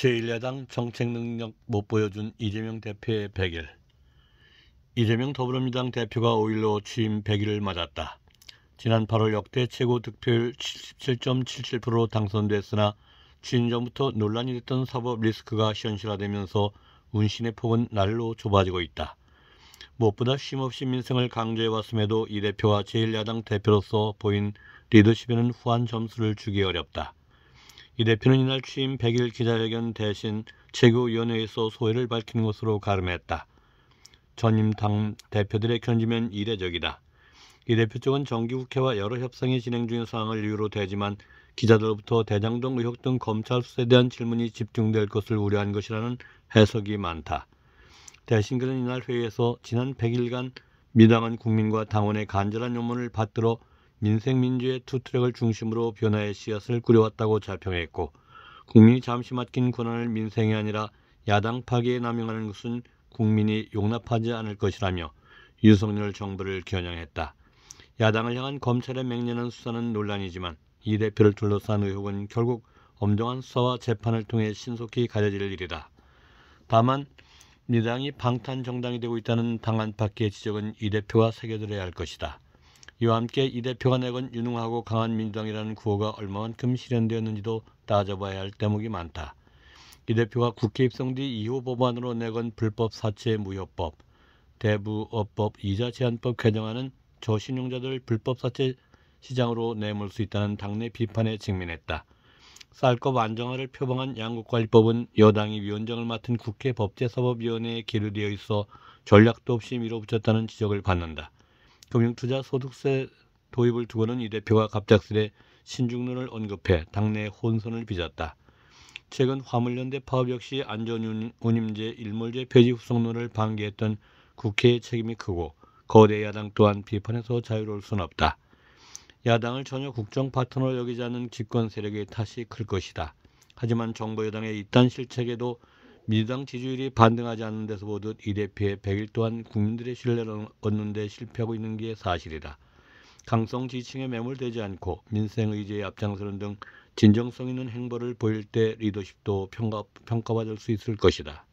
제1야당 정책 능력 못 보여준 이재명 대표의 100일. 이재명 더불어민주당 대표가 5일로 취임 100일을 맞았다. 지난 8월 역대 최고 득표율 77.77%로 당선됐으나 취임 전부터 논란이 됐던 사법 리스크가 현실화되면서 운신의 폭은 날로 좁아지고 있다. 무엇보다 쉼없이 민생을 강조해왔음에도 이대표와 제1야당 대표로서 보인 리더십에는 후한 점수를 주기 어렵다. 이 대표는 이날 취임 100일 기자회견 대신 최고위원회에서 소회를 밝히는 것으로 가름했다. 전임 당 대표들의 견지면 이례적이다. 이 대표 쪽은 정기국회와 여러 협상이 진행 중인 사항을 이유로 되지만 기자들로부터 대장동 의혹 등 검찰 수사에 대한 질문이 집중될 것을 우려한 것이라는 해석이 많다. 대신 그는 이날 회의에서 지난 100일간 미당은 국민과 당원의 간절한 요문을 받들어 민생민주의 투트랙을 중심으로 변화의 씨앗을 꾸려왔다고 자평했고 국민이 잠시 맡긴 권한을 민생이 아니라 야당 파기에 남용하는 것은 국민이 용납하지 않을 것이라며 유석열 정부를 겨냥했다. 야당을 향한 검찰의 맹렬한 수사는 논란이지만 이 대표를 둘러싼 의혹은 결국 엄정한 수사와 재판을 통해 신속히 가려질 일이다. 다만 민당이 방탄 정당이 되고 있다는 당안밖의 지적은 이 대표가 새겨들어야 할 것이다. 이와 함께 이 대표가 내건 유능하고 강한 민주당이라는 구호가 얼마만큼 실현되었는지도 따져봐야 할 대목이 많다. 이 대표가 국회 입성 뒤 2호 법안으로 내건 불법 사채 무효법, 대부업법 이자 제한법 개정안은 저신용자들 불법 사채 시장으로 내몰 수 있다는 당내 비판에 직면했다. 쌀값 안정화를 표방한 양국관리법은 여당이 위원장을 맡은 국회 법제사법위원회에 기류되어 있어 전략도 없이 밀어붙였다는 지적을 받는다. 금융투자 소득세 도입을 두고는 이 대표가 갑작스레 신중론을 언급해 당내 혼선을 빚었다. 최근 화물연대 파업 역시 안전운임제 일몰제 폐지 후속론을 반기했던 국회의 책임이 크고 거대 야당 또한 비판해서 자유로울 순 없다. 야당을 전혀 국정 파트너로 여기지 않는 집권 세력의 탓이 클 것이다. 하지만 정부 여당의 이딴 실책에도 민주당 지지율이 반등하지 않는 데서 보듯 이 대표의 100일 동안 국민들의 신뢰를 얻는 데 실패하고 있는 게 사실이다. 강성 지층에 매몰되지 않고 민생 의제에 앞장서는 등 진정성 있는 행보를 보일 때 리더십도 평가, 평가받을 수 있을 것이다.